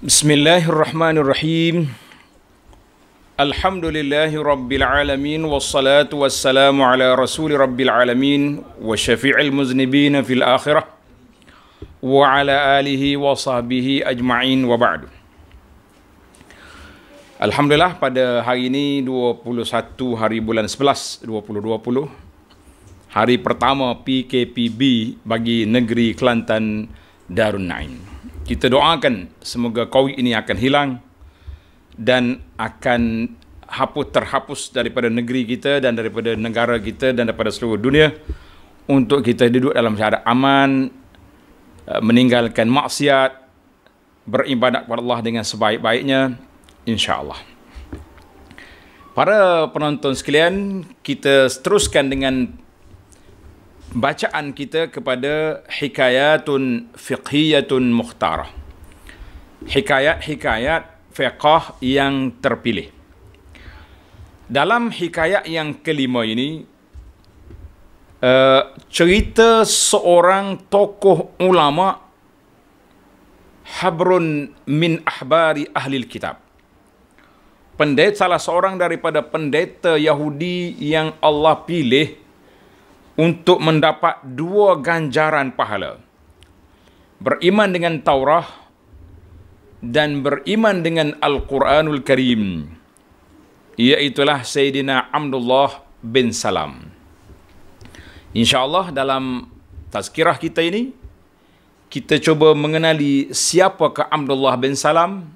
Bismillahirrahmanirrahim Alhamdulillahi Rabbil Alamin Wassalatu wassalamu ala Rasuli Rabbil Alamin Wa syafi'il muznibin fil akhirah Wa ala alihi wa sahbihi ajma'in wa ba'du Alhamdulillah pada hari ini 21 hari bulan 11 2020 Hari pertama PKPB bagi negeri Kelantan Darun Naim kita doakan semoga COVID ini akan hilang dan akan hapus terhapus daripada negeri kita dan daripada negara kita dan daripada seluruh dunia untuk kita duduk dalam keadaan aman eh, meninggalkan maksiat beribadat kepada Allah dengan sebaik-baiknya insya-Allah. Para penonton sekalian, kita teruskan dengan bacaan kita kepada hikayatun fiqhiyatun mukhtarah. Hikayat-hikayat fiqah yang terpilih. Dalam hikayat yang kelima ini, uh, cerita seorang tokoh ulama Habrun min Ahbari Ahlil Kitab. Pendeta salah seorang daripada pendeta Yahudi yang Allah pilih untuk mendapat dua ganjaran pahala. Beriman dengan Taurah dan beriman dengan Al-Quranul Karim. Iaitulah Sayyidina Abdullah bin Salam. InsyaAllah dalam tazkirah kita ini, kita cuba mengenali siapakah Abdullah bin Salam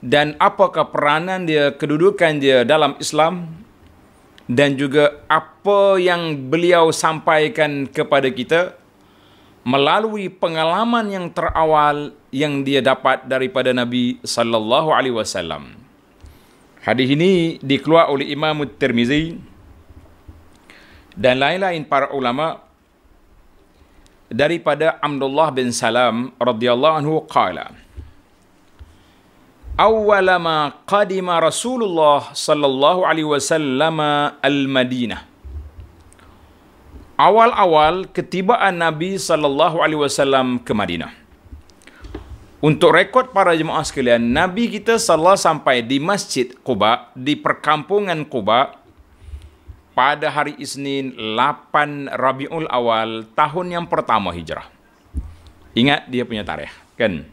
dan apakah peranan dia, kedudukan dia dalam Islam dan juga apa yang beliau sampaikan kepada kita melalui pengalaman yang terawal yang dia dapat daripada Nabi sallallahu alaihi wasallam. Hadis ini dikeluar oleh Imam Tirmizi dan lain-lain para ulama daripada Abdullah bin Salam radhiyallahu anhu qala. Awal awwalama qadima Rasulullah sallallahu alaihi wasallam al-Madinah. Awal-awal ketibaan Nabi sallallahu alaihi wasallam ke Madinah. Untuk rekod para jemaah sekalian, Nabi kita salah sampai di Masjid Quba, di perkampungan Quba pada hari Isnin 8 Rabiul Awal tahun yang pertama hijrah. Ingat dia punya tarikh, kan?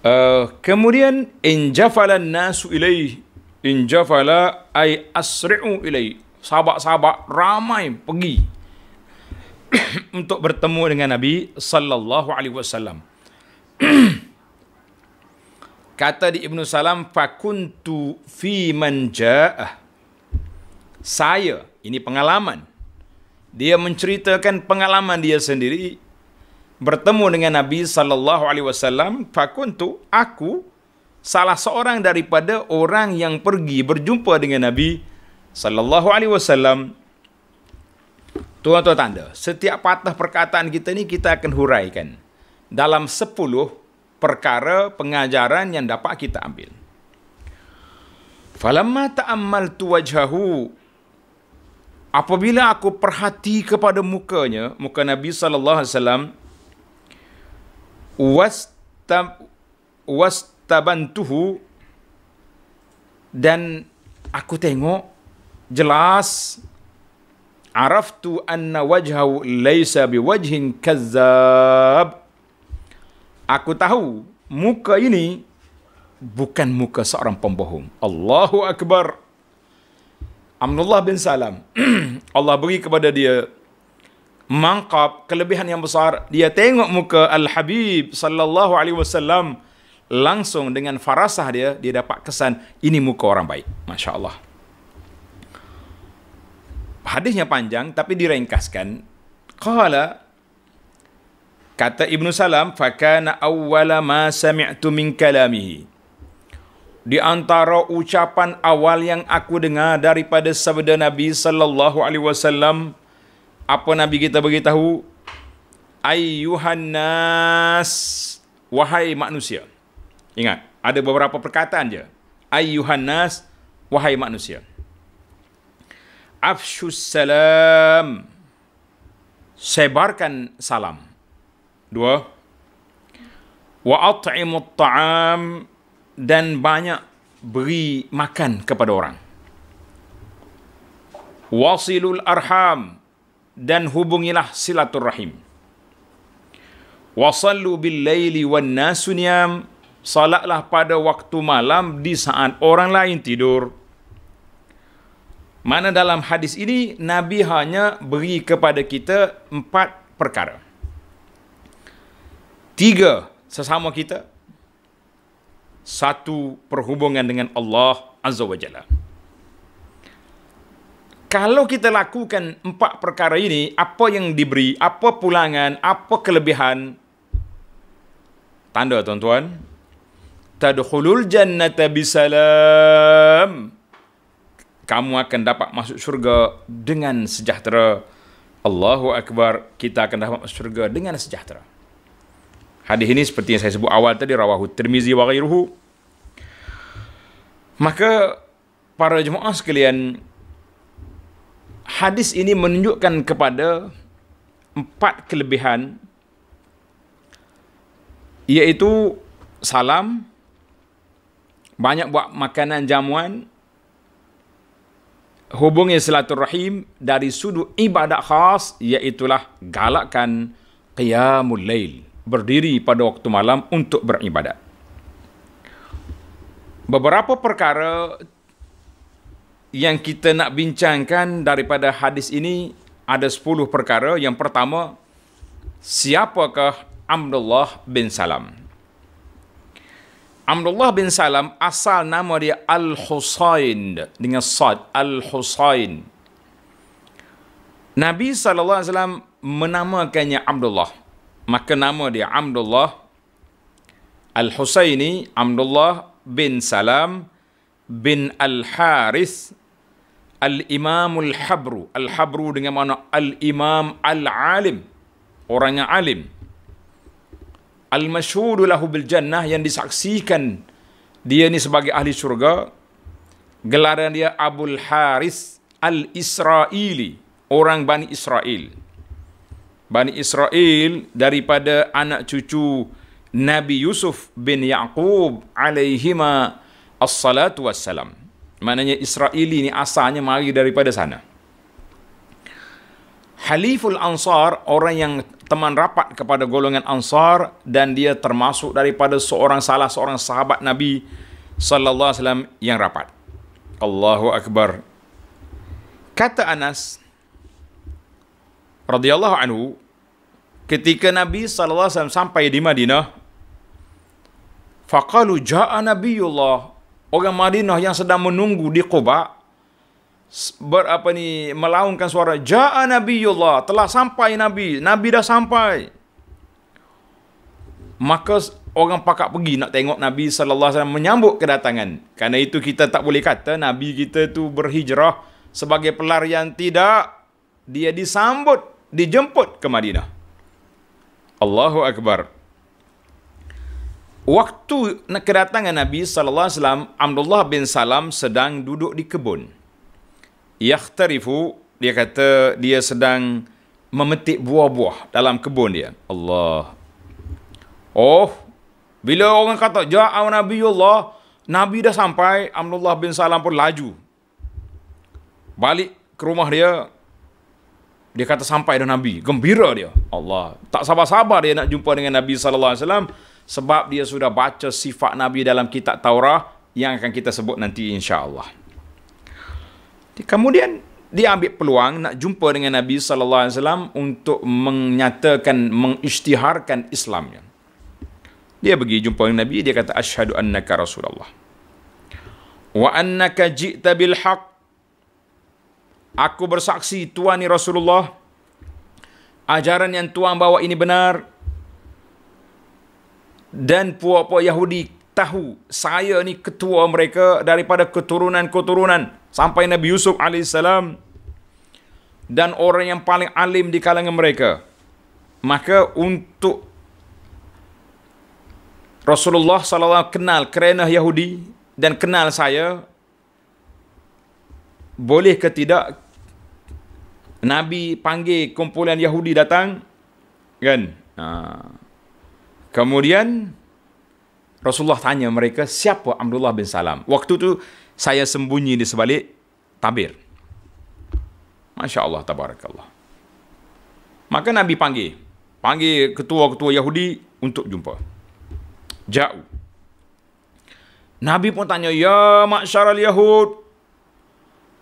Eh, kemudian injafala nasu ilai injafala ay asri'u ilai sahabat-sahabat ramai pergi untuk bertemu dengan nabi sallallahu alaihi wasallam kata di ibnu salam fakuntu fi manjaah. saya ini pengalaman dia menceritakan pengalaman dia sendiri bertemu dengan Nabi sallallahu alaihi wasallam fakuntu aku salah seorang daripada orang yang pergi berjumpa dengan Nabi sallallahu alaihi wasallam tuan-tuan tanda setiap patah perkataan kita ni kita akan huraikan dalam sepuluh perkara pengajaran yang dapat kita ambil falamma ta'ammaltu wajhahu apabila aku perhati kepada mukanya muka Nabi sallallahu alaihi wasallam wastab wastabantuhu dan aku tengok jelas araftu anna wajhahu laysa biwajhin kazzab aku tahu muka ini bukan muka seorang pembohong Allahu akbar Amnullah bin Salam Allah beri kepada dia mangkap kelebihan yang besar dia tengok muka al habib sallallahu alaihi wasallam langsung dengan farasah dia dia dapat kesan ini muka orang baik masyaallah hadisnya panjang tapi diringkaskan qala kata ibnu salam fakana awwala ma sami'tu min kalamihi di antara ucapan awal yang aku dengar daripada sabda Nabi sallallahu alaihi wasallam apa Nabi kita beritahu? Ayyuhan wahai manusia. Ingat, ada beberapa perkataan je. Ayyuhan wahai manusia. Afshus salam. Sebarkan salam. Dua. Wa at'imut ta'am dan banyak beri makan kepada orang. Wasilul arham, dan hubungilah silaturrahim. Wasallu bil laili wan nasu niyam. Salatlah pada waktu malam di saat orang lain tidur. Mana dalam hadis ini Nabi hanya beri kepada kita empat perkara. Tiga sesama kita. Satu perhubungan dengan Allah Azza wa Jalla kalau kita lakukan empat perkara ini, apa yang diberi, apa pulangan, apa kelebihan? Tanda tuan-tuan. Tadkhulul jannata bisalam. Kamu akan dapat masuk syurga dengan sejahtera. Allahu Akbar, kita akan dapat masuk syurga dengan sejahtera. Hadis ini seperti yang saya sebut awal tadi, rawahu termizi wa ghairuhu. Maka para jemaah sekalian, hadis ini menunjukkan kepada empat kelebihan iaitu salam banyak buat makanan jamuan hubungi rahim dari sudut ibadat khas iaitulah galakkan qiyamul lail berdiri pada waktu malam untuk beribadat beberapa perkara yang kita nak bincangkan daripada hadis ini ada 10 perkara. Yang pertama, siapakah Abdullah bin Salam? Abdullah bin Salam asal nama dia Al-Husain dengan Sad Al-Husain. Nabi sallallahu alaihi wasallam menamakannya Abdullah. Maka nama dia Abdullah Al-Husaini Abdullah bin Salam bin Al-Harith al Imam al Habru. Al-Habru dengan mana? Al-Imam Al-Alim. Orang yang alim. Al-Mashhudu lahu bil jannah yang disaksikan dia ni sebagai ahli syurga. Gelaran dia Abul Haris Al-Israili. Orang Bani Israel. Bani Israel daripada anak cucu Nabi Yusuf bin Yaqub alaihima assalatu wassalam. Maknanya Israeli ni asalnya mari daripada sana. Haliful Ansar, orang yang teman rapat kepada golongan Ansar dan dia termasuk daripada seorang salah seorang sahabat Nabi sallallahu alaihi wasallam yang rapat. Allahu akbar. Kata Anas radhiyallahu anhu ketika Nabi sallallahu alaihi wasallam sampai di Madinah faqalu jaa nabiyullah orang Madinah yang sedang menunggu di Quba berapa ni melaungkan suara jaa nabiyullah telah sampai nabi nabi dah sampai maka orang pakak pergi nak tengok nabi sallallahu alaihi wasallam menyambut kedatangan kerana itu kita tak boleh kata nabi kita tu berhijrah sebagai pelarian tidak dia disambut dijemput ke Madinah Allahu akbar Waktu kedatangan Nabi sallallahu alaihi wasallam, Abdullah bin Salam sedang duduk di kebun. Yakhtarifu, dia kata dia sedang memetik buah-buah dalam kebun dia. Allah. Oh, bila orang kata, "Ja'a Nabiullah," Nabi dah sampai, Abdullah bin Salam pun laju. Balik ke rumah dia. Dia kata sampai dah Nabi. Gembira dia. Allah, tak sabar-sabar dia nak jumpa dengan Nabi sallallahu alaihi wasallam sebab dia sudah baca sifat Nabi dalam kitab Taurah yang akan kita sebut nanti insya-Allah. Kemudian dia ambil peluang nak jumpa dengan Nabi sallallahu alaihi wasallam untuk menyatakan mengistiharkan Islamnya. Dia pergi jumpa dengan Nabi dia kata asyhadu annaka rasulullah. Wa annaka ji'ta bil haqq. Aku bersaksi tuan Rasulullah ajaran yang Tuhan bawa ini benar dan puak-puak Yahudi tahu saya ni ketua mereka daripada keturunan-keturunan sampai Nabi Yusuf AS dan orang yang paling alim di kalangan mereka. Maka untuk Rasulullah SAW kenal kerana Yahudi dan kenal saya, boleh ke tidak Nabi panggil kumpulan Yahudi datang kan? Haa. Kemudian Rasulullah tanya mereka siapa Abdullah bin Salam. Waktu tu saya sembunyi di sebalik tabir. Masya Allah tabarakallah. Maka Nabi panggil. Panggil ketua-ketua Yahudi untuk jumpa. Jauh. Nabi pun tanya, Ya maksyarah Yahud.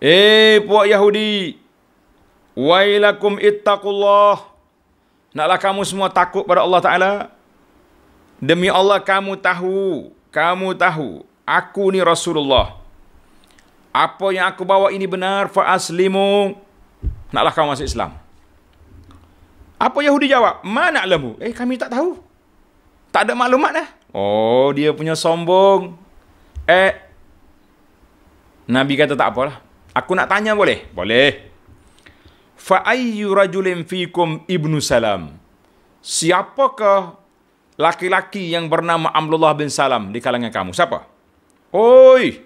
Eh, puak Yahudi. Wailakum ittaqullah. Naklah kamu semua takut pada Allah Ta'ala. Demi Allah kamu tahu, kamu tahu, aku ni Rasulullah. Apa yang aku bawa ini benar, faaslimu. Naklah kamu masuk Islam. Apa Yahudi jawab? Mana lemu? Eh kami tak tahu. Tak ada maklumat dah. Oh, dia punya sombong. Eh Nabi kata tak apalah. Aku nak tanya boleh? Boleh. Fa ayyu fikum ibnu salam? Siapakah laki-laki yang bernama Amrullah bin Salam di kalangan kamu? Siapa? Oi.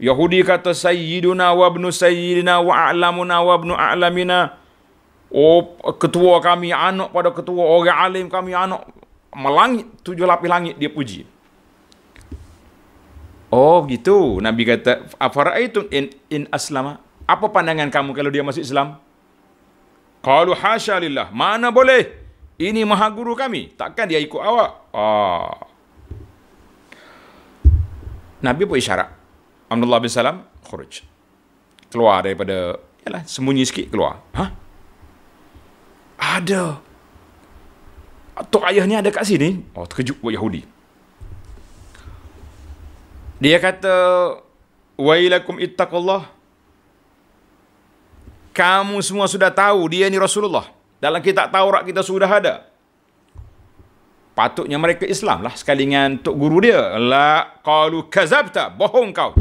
Yahudi kata sayyiduna wa ibnu sayyidina wa a'lamuna wa ibnu a'lamina. Oh, ketua kami anak pada ketua orang alim kami anak melangit tujuh lapis langit dia puji. Oh, gitu. Nabi kata, "Afara'aitum in in aslama?" Apa pandangan kamu kalau dia masuk Islam? Kalau hasya mana boleh? Ini maha guru kami. Takkan dia ikut awak? Ah. Nabi pun isyarat. Abdullah bin Salam, khuruj. Keluar daripada, yalah, sembunyi sikit keluar. Ha? Ada. atau ayah ni ada kat sini. Oh, terkejut buat Yahudi. Dia kata, Wailakum ittaqullah. Kamu semua sudah tahu dia ni Rasulullah. Dalam kitab Taurat kita sudah ada. Patutnya mereka Islam lah sekali dengan Tok Guru dia. La qalu kazabta. Bohong kau.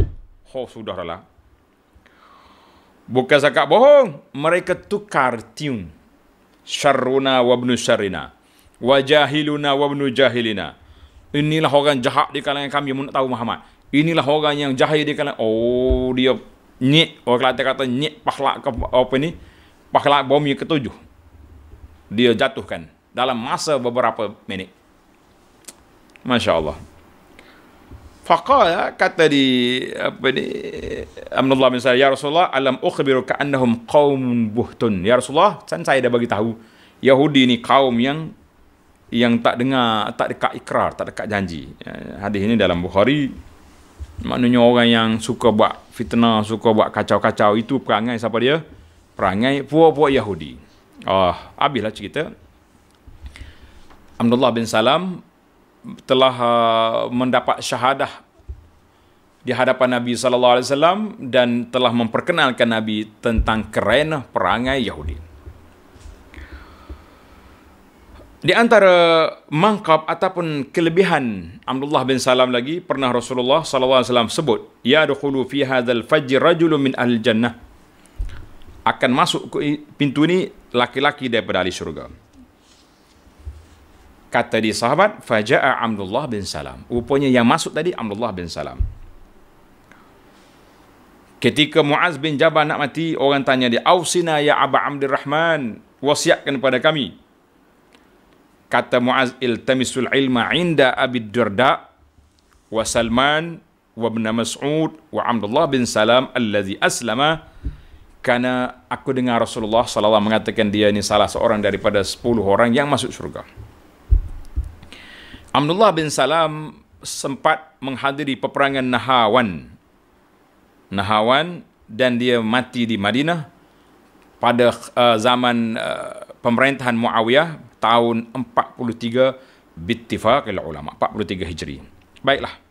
Oh, sudah lah. Bukan sakat bohong. Mereka tukar tune. Syarruna wa bnu syarrina. Wajahiluna wa bnu jahilina. Inilah orang jahat di kalangan kami. Mereka tahu Muhammad. Inilah orang yang jahil di kalangan. Oh, dia nyik. Orang kata kata nyik pahlak ke apa ni. Pahlak yang ketujuh dia jatuhkan dalam masa beberapa minit. Masya Allah. Faqala kata di apa ni Abdullah bin Sa'id ya Rasulullah alam ukhbiru ka annahum kaum buhtun ya Rasulullah kan saya dah bagi tahu Yahudi ni kaum yang yang tak dengar tak dekat ikrar tak dekat janji ya, hadis ini dalam Bukhari maknanya orang yang suka buat fitnah suka buat kacau-kacau itu perangai siapa dia perangai puak-puak Yahudi Ah, habislah cerita. Abdullah bin Salam telah ah, mendapat syahadah di hadapan Nabi sallallahu alaihi wasallam dan telah memperkenalkan Nabi tentang kerana perangai Yahudi. Di antara mangkap ataupun kelebihan Abdullah bin Salam lagi pernah Rasulullah sallallahu alaihi wasallam sebut ya dukhulu fi hadzal fajr rajulun min al jannah akan masuk ke pintu ini laki-laki daripada ahli syurga. Kata di sahabat, Faja'a Abdullah bin Salam. Rupanya yang masuk tadi, Abdullah bin Salam. Ketika Muaz bin Jabal nak mati, orang tanya dia, Ausina ya Aba Rahman wasiatkan kepada kami. Kata Muaz, Iltamisul ilma inda Abid Durda, wa Salman, wa Ibn Mas'ud, wa Abdullah bin Salam, alladhi aslama, karena aku dengar Rasulullah SAW mengatakan dia ini salah seorang daripada 10 orang yang masuk surga. Abdullah bin Salam sempat menghadiri peperangan Nahawan. Nahawan dan dia mati di Madinah pada eh, zaman eh, pemerintahan Muawiyah tahun 43 bittifaq ulama 43 Hijri. Baiklah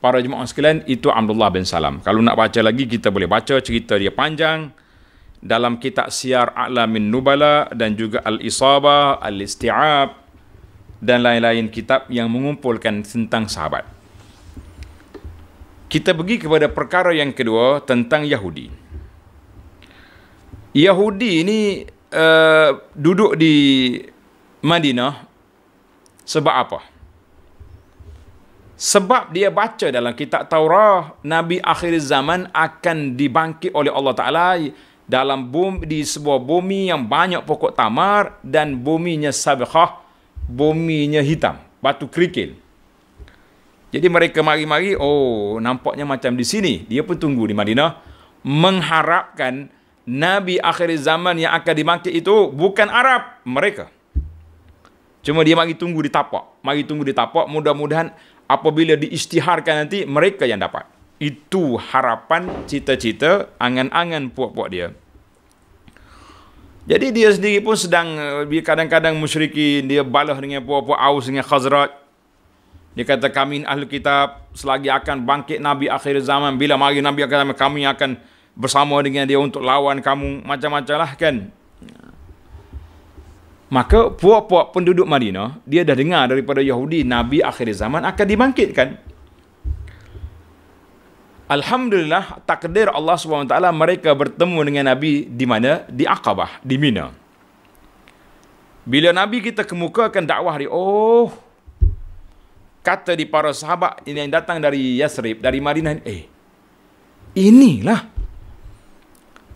para jemaah sekalian itu Abdullah bin Salam. Kalau nak baca lagi kita boleh baca cerita dia panjang dalam kitab Syiar A'lamin Nubala dan juga Al-Isaba, Al-Isti'ab dan lain-lain kitab yang mengumpulkan tentang sahabat. Kita pergi kepada perkara yang kedua tentang Yahudi. Yahudi ini uh, eh, duduk di Madinah sebab apa? Apa? Sebab dia baca dalam kitab Taurah, Nabi akhir zaman akan dibangkit oleh Allah Ta'ala dalam bumi, di sebuah bumi yang banyak pokok tamar dan buminya sabikah, buminya hitam, batu kerikil. Jadi mereka mari-mari, oh nampaknya macam di sini. Dia pun tunggu di Madinah. Mengharapkan Nabi akhir zaman yang akan dibangkit itu bukan Arab. Mereka. Cuma dia mari tunggu di tapak. Mari tunggu di tapak. Mudah-mudahan apabila diisytiharkan nanti mereka yang dapat itu harapan cita-cita angan-angan puak-puak dia jadi dia sendiri pun sedang eh, kadang-kadang musyriki dia balah dengan puak-puak Aus dengan Khazraj dia kata kami ahli kitab selagi akan bangkit Nabi akhir zaman bila mari Nabi akan kami akan bersama dengan dia untuk lawan kamu macam-macam lah kan Maka puak-puak penduduk Madinah, dia dah dengar daripada Yahudi, Nabi akhir zaman akan dibangkitkan. Alhamdulillah, takdir Allah SWT, mereka bertemu dengan Nabi di mana? Di Aqabah, di Mina. Bila Nabi kita kemukakan dakwah dia, oh, kata di para sahabat ini yang datang dari Yasrib, dari Madinah, eh, inilah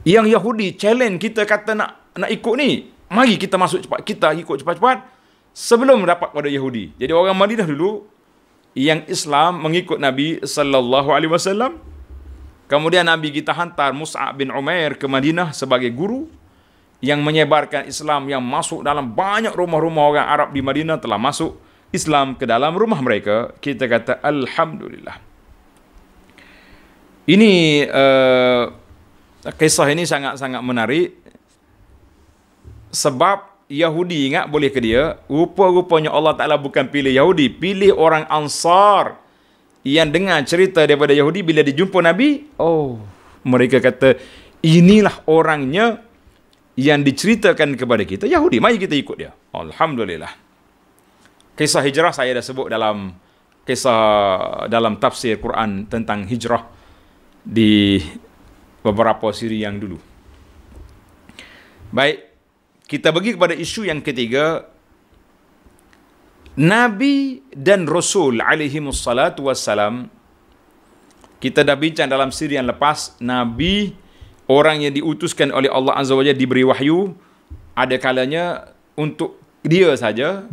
yang Yahudi challenge kita kata nak nak ikut ni mari kita masuk cepat. Kita ikut cepat-cepat sebelum dapat pada Yahudi. Jadi orang Madinah dulu yang Islam mengikut Nabi saw. Kemudian Nabi kita hantar Musa bin Umair ke Madinah sebagai guru yang menyebarkan Islam yang masuk dalam banyak rumah-rumah orang Arab di Madinah telah masuk Islam ke dalam rumah mereka. Kita kata alhamdulillah. Ini uh, kisah ini sangat-sangat menarik sebab Yahudi ingat boleh ke dia? Rupa-rupanya Allah Ta'ala bukan pilih Yahudi. Pilih orang Ansar. Yang dengar cerita daripada Yahudi bila dijumpa Nabi. Oh. Mereka kata, inilah orangnya yang diceritakan kepada kita. Yahudi, mari kita ikut dia. Alhamdulillah. Kisah hijrah saya dah sebut dalam kisah dalam tafsir Quran tentang hijrah di beberapa siri yang dulu. Baik, kita pergi kepada isu yang ketiga Nabi dan Rasul alaihi salatu wassalam kita dah bincang dalam siri yang lepas Nabi orang yang diutuskan oleh Allah Azza wa Jalla diberi wahyu ada kalanya untuk dia saja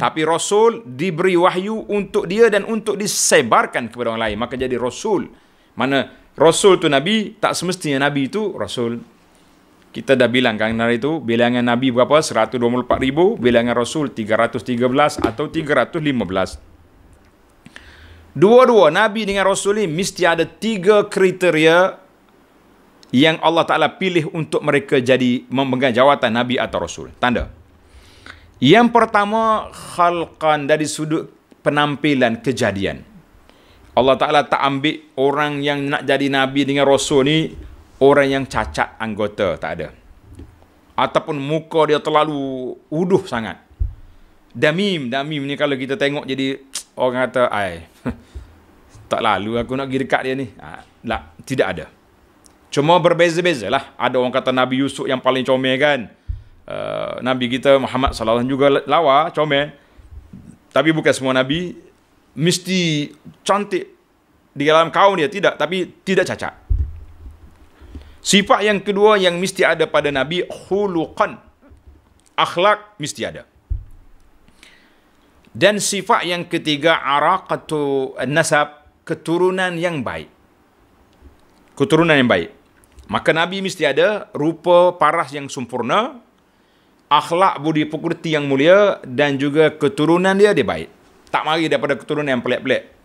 tapi Rasul diberi wahyu untuk dia dan untuk disebarkan kepada orang lain maka jadi Rasul mana Rasul tu Nabi tak semestinya Nabi itu Rasul kita dah bilang kan hari itu bilangan Nabi berapa? ribu, bilangan Rasul 313 atau 315 dua-dua Nabi dengan Rasul ni mesti ada tiga kriteria yang Allah Ta'ala pilih untuk mereka jadi memegang jawatan Nabi atau Rasul tanda yang pertama khalqan dari sudut penampilan kejadian Allah Ta'ala tak ambil orang yang nak jadi Nabi dengan Rasul ni orang yang cacat anggota tak ada ataupun muka dia terlalu uduh sangat damim damim ni kalau kita tengok jadi orang kata ai tak lalu aku nak pergi dekat dia ni ha, tak lah, tidak ada cuma berbeza-bezalah ada orang kata Nabi Yusuf yang paling comel kan uh, Nabi kita Muhammad SAW juga lawa comel tapi bukan semua Nabi mesti cantik di dalam kaum dia tidak tapi tidak cacat Sifat yang kedua yang mesti ada pada Nabi, khuluqan. Akhlak mesti ada. Dan sifat yang ketiga, araqatu nasab, keturunan yang baik. Keturunan yang baik. Maka Nabi mesti ada rupa paras yang sempurna, akhlak budi pekerti yang mulia dan juga keturunan dia dia baik. Tak mari daripada keturunan yang pelik-pelik.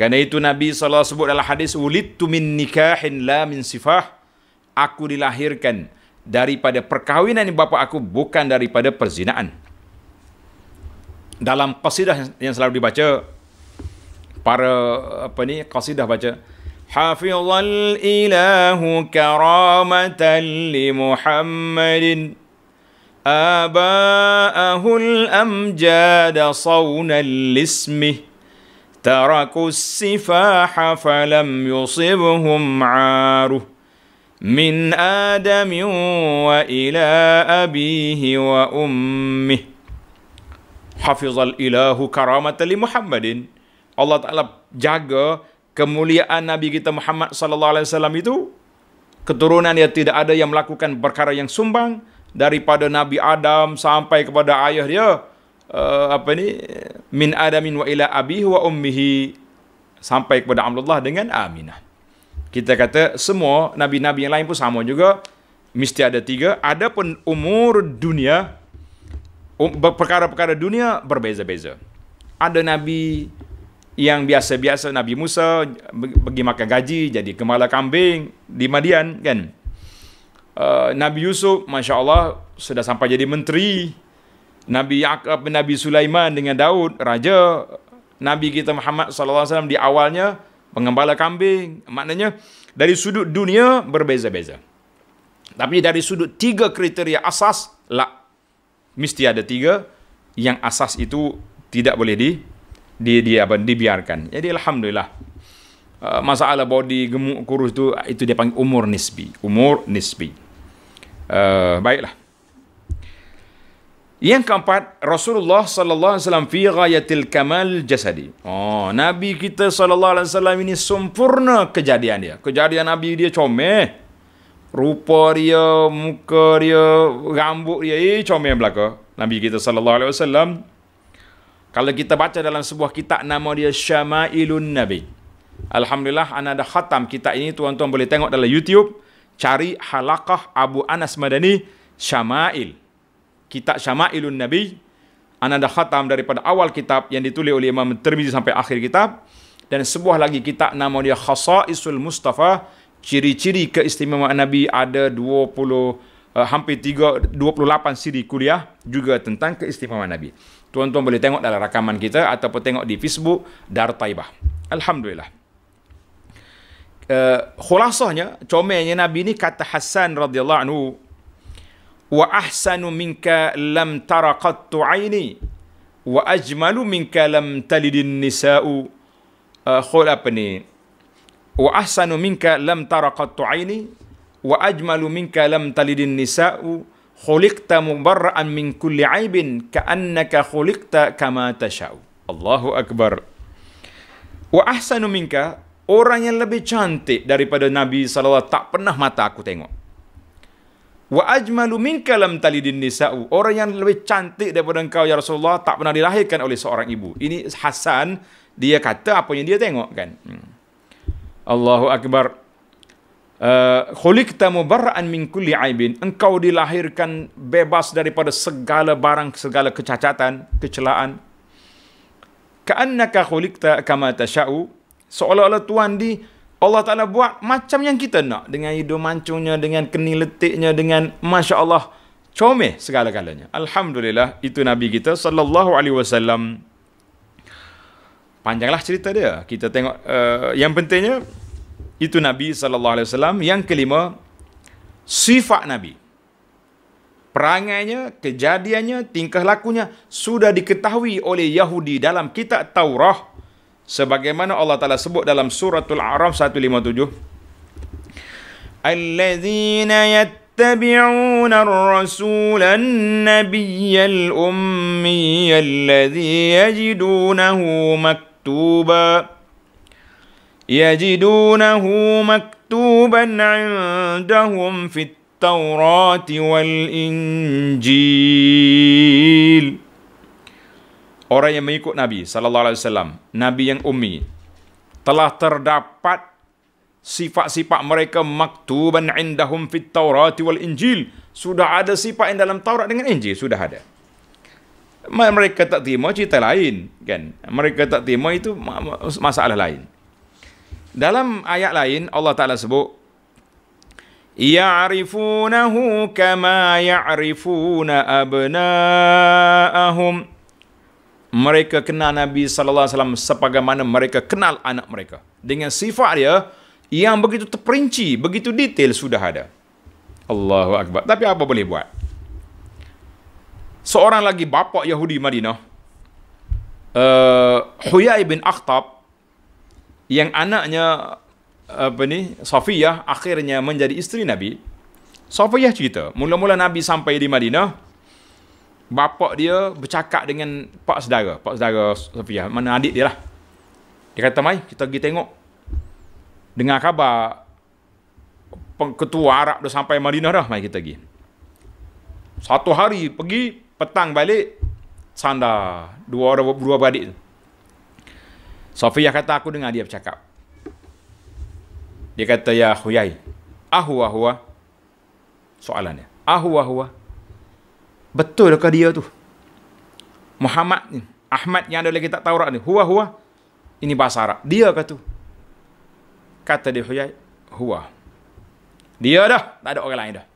Karena itu Nabi SAW sebut dalam hadis, Ulittu min nikahin la min sifah. Aku dilahirkan daripada perkahwinan ibu bapa aku, bukan daripada perzinaan. Dalam qasidah yang selalu dibaca, para apa ni qasidah baca, Hafizal ilahu karamatan li Muhammadin aba'ahul amjad sawna lismih تركوا السفاح فلم يصبهم عار من آدم وإلى أبيه وأمه حفظ الإله كرامة لمحمد الله تعالى jaga kemuliaan Nabi kita Muhammad sallallahu alaihi wasallam itu keturunan dia tidak ada yang melakukan perkara yang sumbang daripada Nabi Adam sampai kepada ayah dia uh, apa ni min adamin wa ila abihi wa ummihi sampai kepada Abdullah dengan Aminah. Kita kata semua nabi-nabi yang lain pun sama juga mesti ada tiga ada pun umur dunia um, perkara-perkara dunia berbeza-beza. Ada nabi yang biasa-biasa Nabi Musa pergi makan gaji jadi kemala kambing di Madian kan. Uh, nabi Yusuf masya-Allah sudah sampai jadi menteri Nabi Yaqub Nabi Sulaiman dengan Daud raja Nabi kita Muhammad sallallahu alaihi wasallam di awalnya pengembala kambing maknanya dari sudut dunia berbeza-beza tapi dari sudut tiga kriteria asas lah mesti ada tiga yang asas itu tidak boleh di di di apa dibiarkan jadi alhamdulillah uh, masalah body gemuk kurus itu itu dia panggil umur nisbi umur nisbi uh, baiklah yang keempat, Rasulullah sallallahu alaihi wasallam fi ghayatil kamal jasadi. Oh, Nabi kita sallallahu alaihi wasallam ini sempurna kejadian dia. Kejadian Nabi dia comel. Rupa dia, muka dia, rambut dia, eh comel belaka. Nabi kita sallallahu alaihi wasallam kalau kita baca dalam sebuah kitab nama dia Syama'ilun Nabi. Alhamdulillah ana ada khatam kitab ini tuan-tuan boleh tengok dalam YouTube cari halaqah Abu Anas Madani Syama'il kitab Syama'ilun Nabi Ananda Khatam daripada awal kitab yang ditulis oleh Imam Tirmizi sampai akhir kitab dan sebuah lagi kitab nama dia Khasaisul Mustafa ciri-ciri keistimewaan Nabi ada 20 uh, eh, hampir 3 28 siri kuliah juga tentang keistimewaan Nabi. Tuan-tuan boleh tengok dalam rakaman kita ataupun tengok di Facebook Dar Taibah. Alhamdulillah. Uh, khulasahnya, comelnya Nabi ni kata Hassan radhiyallahu anhu wa ahsanu minka lam tara qattu aini wa ajmalu minka lam talidin nisa'u uh, khul apa ni wa ahsanu minka lam tara qattu aini wa ajmalu minka lam talidin nisa'u khuliqta mubarra'an min kulli aibin ka'annaka khuliqta kama tasha'u Allahu Akbar wa ahsanu minka orang yang lebih cantik daripada Nabi SAW tak pernah mata aku tengok Wa ajmalu minka lam talidin nisa'u. Orang yang lebih cantik daripada engkau ya Rasulullah tak pernah dilahirkan oleh seorang ibu. Ini Hasan dia kata apa yang dia tengok kan. Hmm. Allahu akbar. Uh, khuliqta mubarra'an min kulli aibin. Engkau dilahirkan bebas daripada segala barang segala kecacatan, kecelaan. Ka'annaka khuliqta kama tasha'u. Seolah-olah Tuhan di Allah Ta'ala buat macam yang kita nak. Dengan hidung mancungnya, dengan kening letiknya, dengan Masya Allah. Comel segala-galanya. Alhamdulillah, itu Nabi kita Sallallahu Alaihi Wasallam. Panjanglah cerita dia. Kita tengok, uh, yang pentingnya, itu Nabi Sallallahu Alaihi Wasallam. Yang kelima, sifat Nabi. Perangainya, kejadiannya, tingkah lakunya sudah diketahui oleh Yahudi dalam kitab Taurah sebagaimana Allah Taala sebut dalam suratul A'raf 157 Alladzina يتبعون الرسول النبي الأمي الذي يجدونه مكتوبا يجدونه مكتوبا عندهم في التوراة والإنجيل orang yang mengikut Nabi sallallahu alaihi wasallam, Nabi yang ummi telah terdapat sifat-sifat mereka maktuban indahum fit Taurat wal Injil. Sudah ada sifat yang dalam Taurat dengan Injil sudah ada. Mereka tak terima cerita lain, kan? Mereka tak terima itu masalah lain. Dalam ayat lain Allah Taala sebut Ya'rifunahu kama ya'rifuna abna'ahum mereka kenal Nabi sallallahu alaihi wasallam sebagaimana mereka kenal anak mereka. Dengan sifat dia yang begitu terperinci, begitu detail sudah ada. Allahu akbar. Tapi apa boleh buat? Seorang lagi bapa Yahudi Madinah, uh, Huyai bin Akhtab yang anaknya apa ni, Safiyah akhirnya menjadi isteri Nabi. Safiyah cerita, mula-mula Nabi sampai di Madinah, Bapak dia bercakap dengan pak saudara, pak saudara Sofia, mana adik dia lah. Dia kata, mai kita pergi tengok. Dengar khabar, ketua Arab dah sampai Madinah dah, mai kita pergi. Satu hari pergi, petang balik, sandar dua orang dua beradik. Sofia kata, aku dengar dia bercakap. Dia kata, ya Huyai, ahu ahu, soalannya, ahu ahu, Betul ke dia tu? Muhammad ni. Ahmad yang ada lagi tak Taurat ni. Huwa huwa. Ini bahasa Arab. Dia ke tu? Kata dia huyai. Huwa. Dia dah. Tak ada orang lain dah.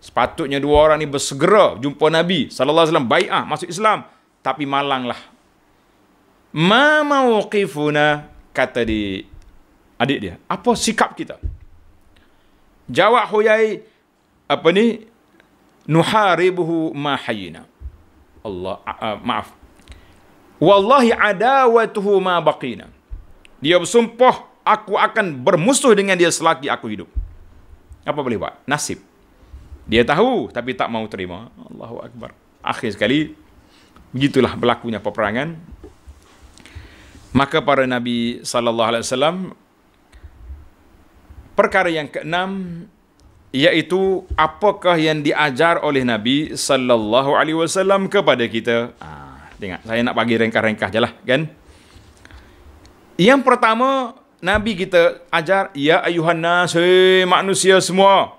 Sepatutnya dua orang ni bersegera jumpa Nabi sallallahu alaihi wasallam baiah masuk Islam tapi malanglah. Ma mauqifuna kata di adik dia. Apa sikap kita? Jawab Huyai apa ni nuharibuhu ma hayyina. Allah uh, maaf. Wallahi adawatuhu ma baqina. Dia bersumpah aku akan bermusuh dengan dia selagi aku hidup. Apa boleh buat? Nasib. Dia tahu tapi tak mau terima. Allahu akbar. Akhir sekali begitulah berlakunya peperangan. Maka para nabi sallallahu alaihi wasallam perkara yang keenam iaitu apakah yang diajar oleh Nabi sallallahu alaihi wasallam kepada kita. Ha, tengok saya nak bagi ringkas-ringkas jelah kan. Yang pertama Nabi kita ajar ya ayuhan nas manusia semua.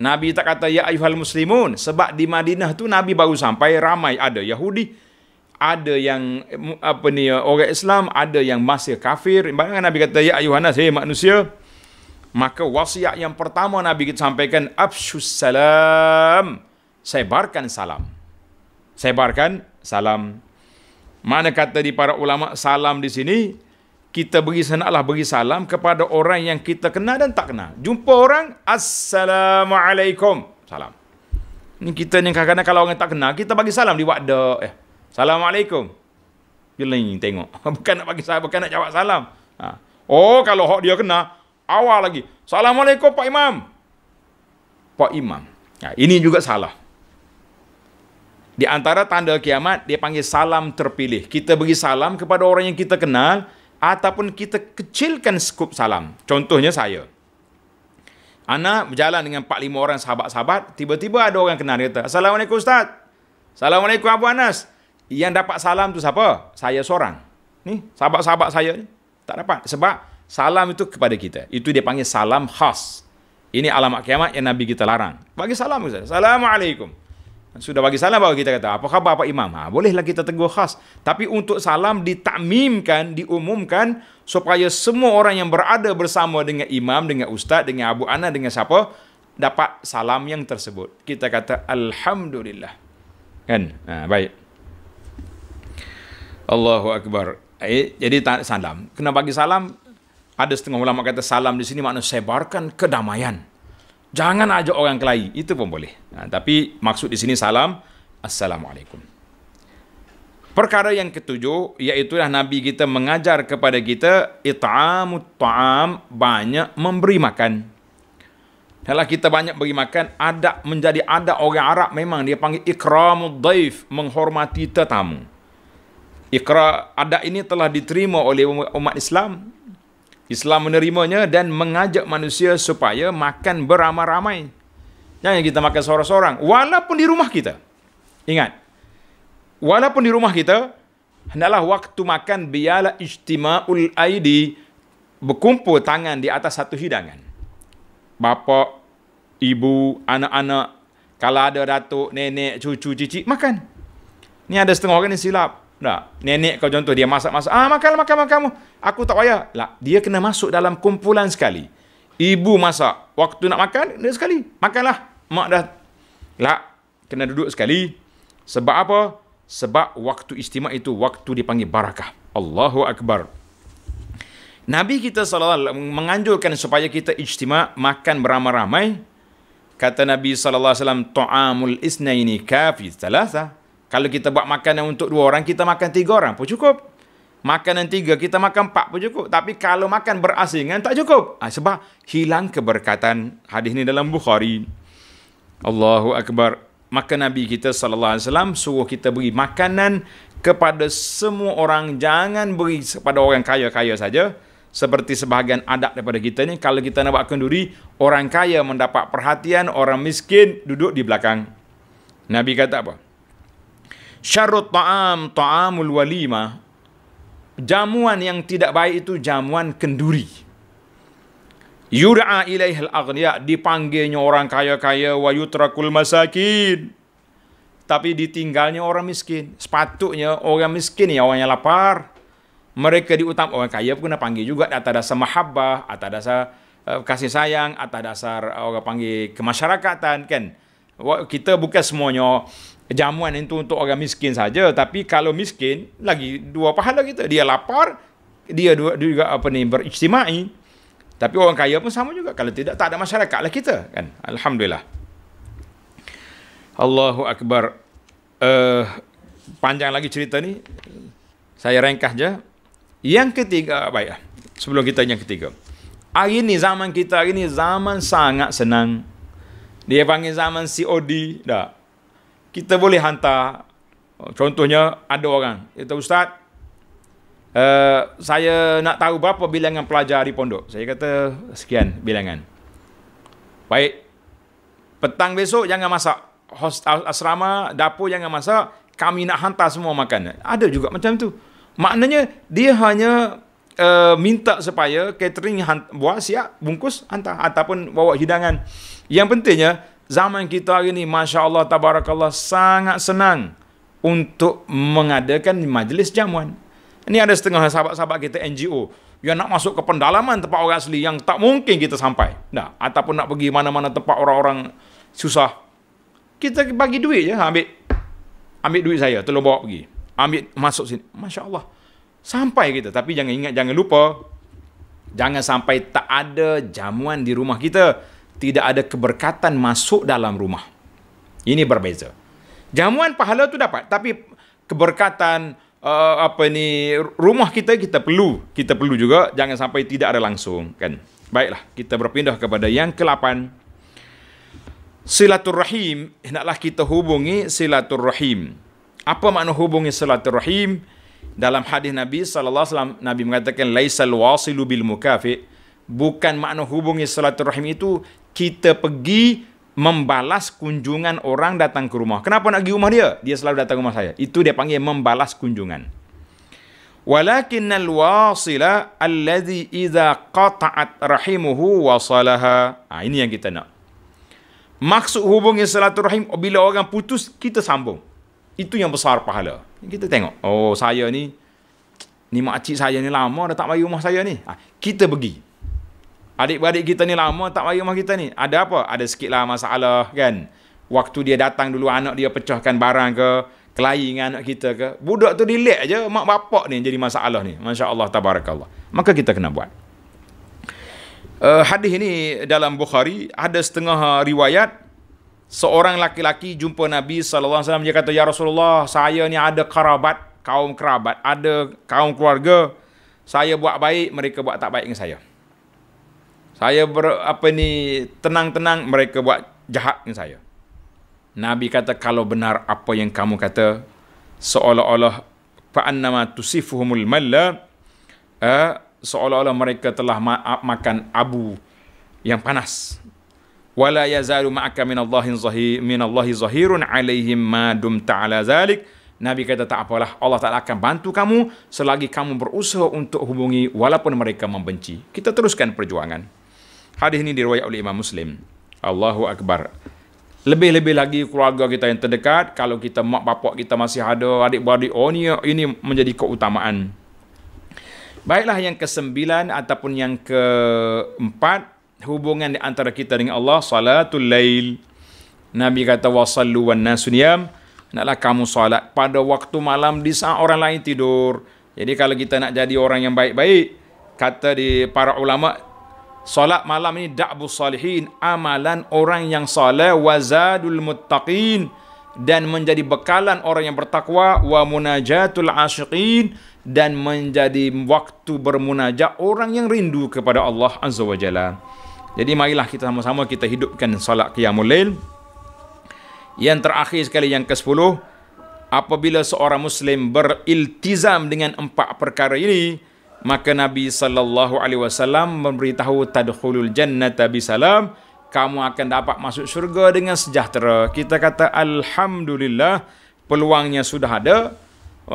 Nabi tak kata ya ayuhal muslimun sebab di Madinah tu Nabi baru sampai ramai ada Yahudi ada yang apa ni orang Islam ada yang masih kafir bayangkan Nabi kata ya ayuhan nas manusia maka wasiat yang pertama Nabi kita sampaikan absyus salam sebarkan salam sebarkan salam mana kata di para ulama salam di sini kita beri senaklah beri salam kepada orang yang kita kenal dan tak kenal jumpa orang assalamualaikum salam Ini kita ni kadang-kadang kalau orang tak kenal kita bagi salam di wakda eh assalamualaikum jeling tengok bukan nak bagi salam bukan nak jawab salam ha. oh kalau hok dia kenal awal lagi. Assalamualaikum Pak Imam. Pak Imam. Ya, ini juga salah. Di antara tanda kiamat, dia panggil salam terpilih. Kita bagi salam kepada orang yang kita kenal, ataupun kita kecilkan skup salam. Contohnya saya. Ana berjalan dengan 4-5 orang sahabat-sahabat, tiba-tiba ada orang kenal, dia kata, Assalamualaikum Ustaz. Assalamualaikum Abu Anas. Yang dapat salam tu siapa? Saya seorang. Ni, sahabat-sahabat saya ni. Tak dapat. Sebab salam itu kepada kita. Itu dia panggil salam khas. Ini alamat kiamat yang Nabi kita larang. Bagi salam Ustaz. Assalamualaikum. Sudah bagi salam baru kita kata, apa khabar Pak Imam? Ha, bolehlah kita tegur khas. Tapi untuk salam ditakmimkan, diumumkan supaya semua orang yang berada bersama dengan Imam, dengan Ustaz, dengan Abu Ana, dengan siapa, dapat salam yang tersebut. Kita kata, Alhamdulillah. Kan? Ha, baik. Allahu Akbar. Eh, jadi salam. Kena bagi salam, ada setengah ulama kata salam di sini makna sebarkan kedamaian. Jangan ajak orang kelahi. Itu pun boleh. Ha, tapi maksud di sini salam. Assalamualaikum. Perkara yang ketujuh, iaitulah Nabi kita mengajar kepada kita, ita'amu ta'am, banyak memberi makan. Kalau kita banyak beri makan, ada menjadi ada orang Arab memang dia panggil ikramu daif, menghormati tetamu. Ikra, ada ini telah diterima oleh umat Islam, Islam menerimanya dan mengajak manusia supaya makan beramai-ramai. Jangan kita makan seorang-seorang. Walaupun di rumah kita. Ingat. Walaupun di rumah kita, hendaklah waktu makan biarlah ijtima'ul aidi berkumpul tangan di atas satu hidangan. Bapa, ibu, anak-anak, kalau ada datuk, nenek, cucu, cicit, makan. Ini ada setengah orang yang silap. Nah Nenek kau contoh dia masak-masak. Ah makanlah makan makan kamu. Aku tak payah. lah Dia kena masuk dalam kumpulan sekali. Ibu masak. Waktu nak makan, dia sekali. Makanlah. Mak dah. lah Kena duduk sekali. Sebab apa? Sebab waktu istimewa itu waktu dipanggil barakah. Allahu Akbar. Nabi kita SAW menganjurkan supaya kita ijtima' makan beramai-ramai. Kata Nabi SAW, Tu'amul isna'ini kafi thalatha. Kalau kita buat makanan untuk dua orang, kita makan tiga orang pun cukup. Makanan tiga, kita makan empat pun cukup. Tapi kalau makan berasingan, tak cukup. Ha, sebab hilang keberkatan hadis ni dalam Bukhari. Allahu Akbar. Maka Nabi kita sallallahu alaihi wasallam suruh kita beri makanan kepada semua orang jangan beri kepada orang kaya-kaya saja seperti sebahagian adat daripada kita ni kalau kita nak buat kenduri orang kaya mendapat perhatian orang miskin duduk di belakang Nabi kata apa syarrut ta'am ta'amul walima jamuan yang tidak baik itu jamuan kenduri yura'a ilaih ilaihil aghnia dipanggilnya orang kaya-kaya wa yutrakul masakin tapi ditinggalnya orang miskin sepatutnya orang miskin ya orang yang lapar mereka diutam orang kaya pun nak panggil juga atas dasar mahabbah atas dasar eh, kasih sayang atas dasar orang panggil kemasyarakatan kan kita bukan semuanya jamuan itu untuk orang miskin saja tapi kalau miskin lagi dua pahala kita dia lapar dia juga apa ni berijtimai tapi orang kaya pun sama juga kalau tidak tak ada masyarakat lah kita kan alhamdulillah Allahu akbar uh, panjang lagi cerita ni saya ringkas je yang ketiga baik lah. sebelum kita yang ketiga hari ni zaman kita hari ni zaman sangat senang dia panggil zaman COD. Tak. Kita boleh hantar. Contohnya ada orang. Kata Ustaz. Uh, saya nak tahu berapa bilangan pelajar di pondok. Saya kata sekian bilangan. Baik. Petang besok jangan masak. Host asrama, dapur jangan masak. Kami nak hantar semua makan. Ada juga macam tu. Maknanya dia hanya uh, minta supaya catering hant- buat siap bungkus hantar ataupun bawa hidangan. Yang pentingnya zaman kita hari ini Masya Allah Tabarakallah sangat senang untuk mengadakan majlis jamuan. Ini ada setengah sahabat-sahabat kita NGO yang nak masuk ke pendalaman tempat orang asli yang tak mungkin kita sampai. Nah, ataupun nak pergi mana-mana tempat orang-orang susah. Kita bagi duit je, ambil ambil duit saya, tolong bawa pergi. Ambil masuk sini. Masya Allah. Sampai kita. Tapi jangan ingat, jangan lupa. Jangan sampai tak ada jamuan di rumah kita. Tidak ada keberkatan masuk dalam rumah. Ini berbeza. Jamuan pahala tu dapat. Tapi keberkatan uh, apa ni rumah kita, kita perlu. Kita perlu juga. Jangan sampai tidak ada langsung. kan? Baiklah, kita berpindah kepada yang ke-8. Silaturrahim. Hendaklah kita hubungi silaturrahim. Apa makna hubungi silaturrahim? Silaturrahim dalam hadis Nabi sallallahu alaihi wasallam Nabi mengatakan laisal wasilu bil mukafi bukan makna hubungi salatul rahim itu kita pergi membalas kunjungan orang datang ke rumah. Kenapa nak pergi rumah dia? Dia selalu datang ke rumah saya. Itu dia panggil membalas kunjungan. Walakinnal wasila allazi idza qata'at rahimuhu wasalaha. Ah ini yang kita nak. Maksud hubungi salatul rahim bila orang putus kita sambung. Itu yang besar pahala. Kita tengok, oh saya ni, ni makcik saya ni lama dah tak mai rumah saya ni. Ha, kita pergi. Adik-beradik kita ni lama tak mai rumah kita ni. Ada apa? Ada sikitlah masalah kan. Waktu dia datang dulu anak dia pecahkan barang ke, kelahi dengan anak kita ke. Budak tu dilek je, mak bapak ni jadi masalah ni. Masya Allah, tabarakallah. Maka kita kena buat. Uh, hadis ini dalam Bukhari ada setengah riwayat seorang laki-laki jumpa Nabi SAW dia kata ya Rasulullah saya ni ada kerabat kaum kerabat ada kaum keluarga saya buat baik mereka buat tak baik dengan saya saya ber, apa ni tenang-tenang mereka buat jahat dengan saya Nabi kata kalau benar apa yang kamu kata seolah-olah fa'annama tusifuhumul malla eh, seolah-olah mereka telah ma- makan abu yang panas wala yazalu ma'aka min Allahin zahir min Allahi zahirun alaihim ma dum ta'ala zalik Nabi kata tak apalah Allah Taala akan bantu kamu selagi kamu berusaha untuk hubungi walaupun mereka membenci kita teruskan perjuangan hadis ini diriwayat oleh Imam Muslim Allahu akbar lebih-lebih lagi keluarga kita yang terdekat kalau kita mak bapak kita masih ada adik-beradik oh ini, ini menjadi keutamaan baiklah yang kesembilan ataupun yang keempat 4 hubungan di antara kita dengan Allah salatul lail. Nabi kata wasallu wan nasuniyam, hendaklah kamu salat pada waktu malam di saat orang lain tidur. Jadi kalau kita nak jadi orang yang baik-baik, kata di para ulama Salat malam ini da'bu salihin amalan orang yang saleh wazadul muttaqin dan menjadi bekalan orang yang bertakwa wa munajatul asyiqin dan menjadi waktu bermunajat orang yang rindu kepada Allah azza wajalla. Jadi marilah kita sama-sama kita hidupkan solat qiyamul lail. Yang terakhir sekali yang ke-10 apabila seorang muslim beriltizam dengan empat perkara ini maka Nabi sallallahu alaihi wasallam memberitahu tadkhulul jannata bi salam kamu akan dapat masuk syurga dengan sejahtera. Kita kata alhamdulillah peluangnya sudah ada.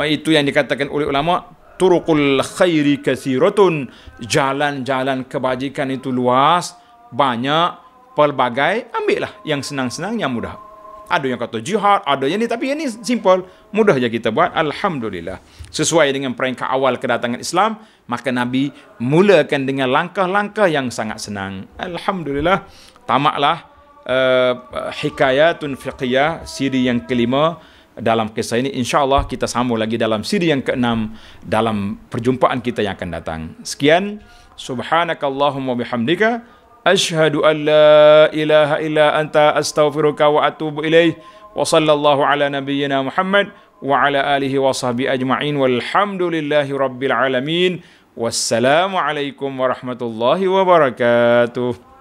Itu yang dikatakan oleh ulama turuqul khairi kathiratun jalan-jalan kebajikan itu luas banyak pelbagai ambillah yang senang-senang yang mudah. Ada yang kata jihad, ada yang ni tapi yang ni simple, mudah je kita buat alhamdulillah. Sesuai dengan peringkat awal kedatangan Islam, maka Nabi mulakan dengan langkah-langkah yang sangat senang. Alhamdulillah. Tamaklah uh, hikayatun fiqhiyah siri yang kelima dalam kisah ini insyaallah kita sambung lagi dalam siri yang keenam dalam perjumpaan kita yang akan datang. Sekian subhanakallahumma bihamdika Ashhadu an la ilaha illa anta astaghfiruka wa atubu ilaih. Wa sallallahu ala nabiyyina Muhammad wa ala alihi wa sahbihi ajma'in. Walhamdulillahi rabbil alamin. Wassalamualaikum warahmatullahi wabarakatuh.